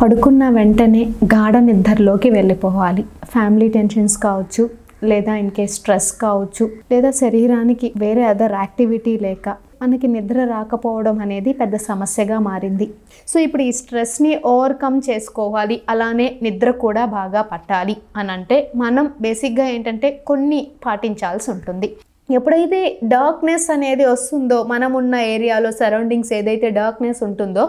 పడుకున్న వెంటనే గాఢ నిద్రలోకి వెళ్ళిపోవాలి ఫ్యామిలీ టెన్షన్స్ కావచ్చు లేదా ఇంకే స్ట్రెస్ కావచ్చు లేదా శరీరానికి వేరే అదర్ యాక్టివిటీ లేక మనకి నిద్ర రాకపోవడం అనేది పెద్ద సమస్యగా మారింది సో ఇప్పుడు ఈ స్ట్రెస్ని ఓవర్కమ్ చేసుకోవాలి అలానే నిద్ర కూడా బాగా పట్టాలి అని అంటే మనం బేసిక్గా ఏంటంటే కొన్ని పాటించాల్సి ఉంటుంది ఎప్పుడైతే డార్క్నెస్ అనేది వస్తుందో మనం ఉన్న ఏరియాలో సరౌండింగ్స్ ఏదైతే డార్క్నెస్ ఉంటుందో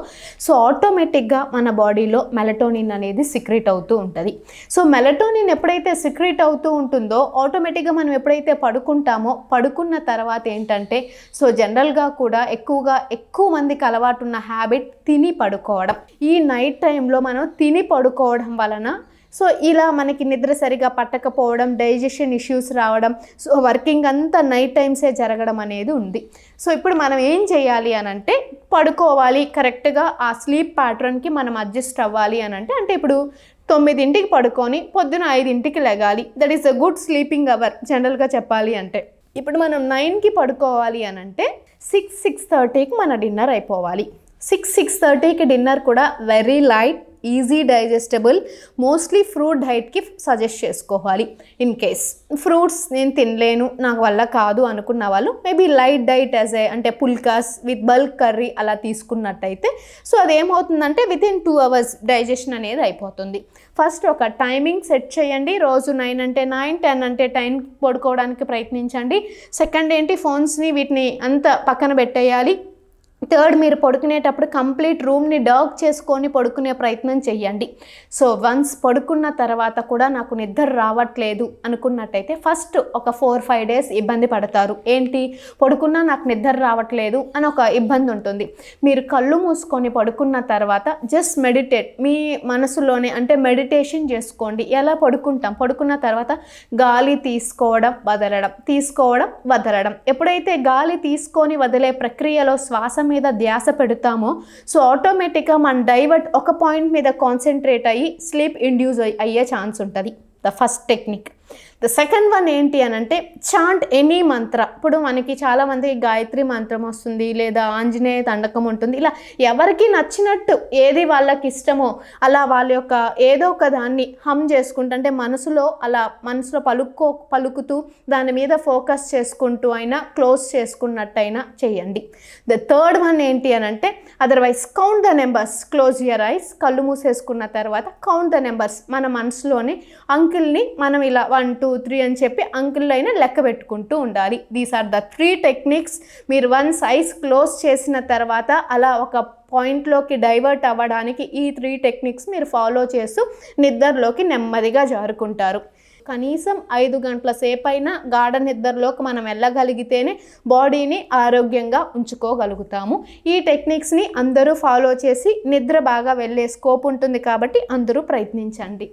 సో ఆటోమేటిక్గా మన బాడీలో మెలటోనిన్ అనేది సిక్రెట్ అవుతూ ఉంటుంది సో మెలటోనిన్ ఎప్పుడైతే సిక్రెట్ అవుతూ ఉంటుందో ఆటోమేటిక్గా మనం ఎప్పుడైతే పడుకుంటామో పడుకున్న తర్వాత ఏంటంటే సో జనరల్గా కూడా ఎక్కువగా ఎక్కువ మందికి అలవాటు ఉన్న హ్యాబిట్ తిని పడుకోవడం ఈ నైట్ టైంలో మనం తిని పడుకోవడం వలన సో ఇలా మనకి నిద్ర సరిగా పట్టకపోవడం డైజెషన్ ఇష్యూస్ రావడం సో వర్కింగ్ అంతా నైట్ టైమ్సే జరగడం అనేది ఉంది సో ఇప్పుడు మనం ఏం చేయాలి అని అంటే పడుకోవాలి కరెక్ట్గా ఆ స్లీప్ ప్యాటర్న్కి మనం అడ్జస్ట్ అవ్వాలి అని అంటే అంటే ఇప్పుడు తొమ్మిదింటికి పడుకొని పొద్దున ఐదింటికి లెగాలి that is a good sleeping hour జనరల్గా చెప్పాలి అంటే ఇప్పుడు మనం నైన్కి పడుకోవాలి అని అంటే సిక్స్ సిక్స్ థర్టీకి మన డిన్నర్ అయిపోవాలి సిక్స్ సిక్స్ థర్టీకి డిన్నర్ కూడా very light easy digestible mostly fruit డైట్కి సజెస్ట్ చేసుకోవాలి ఇన్ కేస్ ఫ్రూట్స్ నేను తినలేను నాకు వల్ల కాదు అనుకున్న వాళ్ళు maybe light diet as a అంటే పుల్కాస్ విత్ బల్క్ కర్రీ అలా తీసుకున్నట్టయితే సో అది ఏమవుతుందంటే within two hours digestion అనేది అయిపోతుంది ఫస్ట్ ఒక టైమింగ్ సెట్ చేయండి రోజు నైన్ అంటే నైన్ టెన్ అంటే టైం పడుకోవడానికి ప్రయత్నించండి సెకండ్ ఏంటి ఫోన్స్ని వీటిని అంత పక్కన పెట్టేయాలి థర్డ్ మీరు పడుకునేటప్పుడు కంప్లీట్ రూమ్ని డాక్ చేసుకొని పడుకునే ప్రయత్నం చేయండి సో వన్స్ పడుకున్న తర్వాత కూడా నాకు నిద్ర రావట్లేదు అనుకున్నట్టయితే ఫస్ట్ ఒక ఫోర్ ఫైవ్ డేస్ ఇబ్బంది పడతారు ఏంటి పడుకున్నా నాకు నిద్ర రావట్లేదు అని ఒక ఇబ్బంది ఉంటుంది మీరు కళ్ళు మూసుకొని పడుకున్న తర్వాత జస్ట్ మెడిటేట్ మీ మనసులోనే అంటే మెడిటేషన్ చేసుకోండి ఎలా పడుకుంటాం పడుకున్న తర్వాత గాలి తీసుకోవడం వదలడం తీసుకోవడం వదలడం ఎప్పుడైతే గాలి తీసుకొని వదిలే ప్రక్రియలో శ్వాస మీద ధ్యాస పెడతామో సో ఆటోమేటిక్గా మన డైవర్ట్ ఒక పాయింట్ మీద కాన్సన్ట్రేట్ అయ్యి స్లీప్ ఇండ్యూస్ అయ్యే ఛాన్స్ ఉంటుంది the first technique the second one ఏంటి అని అంటే చాంట్ ఎనీ మంత్ర ఇప్పుడు మనకి చాలామందికి గాయత్రి మంత్రం వస్తుంది లేదా ఆంజనేయ తండకం ఉంటుంది ఇలా ఎవరికి నచ్చినట్టు ఏది వాళ్ళకి ఇష్టమో అలా వాళ్ళ యొక్క ఏదో ఒక దాన్ని హమ్ చేసుకుంటూ అంటే మనసులో అలా మనసులో పలుక్కో పలుకుతూ దాని మీద ఫోకస్ చేసుకుంటూ అయినా క్లోజ్ చేసుకున్నట్టయినా చేయండి ద థర్డ్ వన్ ఏంటి అని అంటే otherwise count the numbers close your eyes కళ్ళు మూసేసుకున్న తర్వాత కౌంట్ ద నెంబర్స్ మన మనసులోని అంకుల్ని మనం ఇలా వన్ టూ త్రీ అని చెప్పి అంకుల్లో అయినా లెక్క పెట్టుకుంటూ ఉండాలి these are the three techniques మీరు వన్ సైజ్ క్లోజ్ చేసిన తర్వాత అలా ఒక పాయింట్లోకి డైవర్ట్ అవ్వడానికి ఈ త్రీ టెక్నిక్స్ మీరు ఫాలో చేస్తూ నిద్రలోకి నెమ్మదిగా జారుకుంటారు కనీసం ఐదు గంటల సేపైనా గాఢ నిద్రలోకి మనం వెళ్ళగలిగితేనే బాడీని ఆరోగ్యంగా ఉంచుకోగలుగుతాము ఈ టెక్నిక్స్ని అందరూ ఫాలో చేసి నిద్ర బాగా వెళ్ళే స్కోప్ ఉంటుంది కాబట్టి అందరూ ప్రయత్నించండి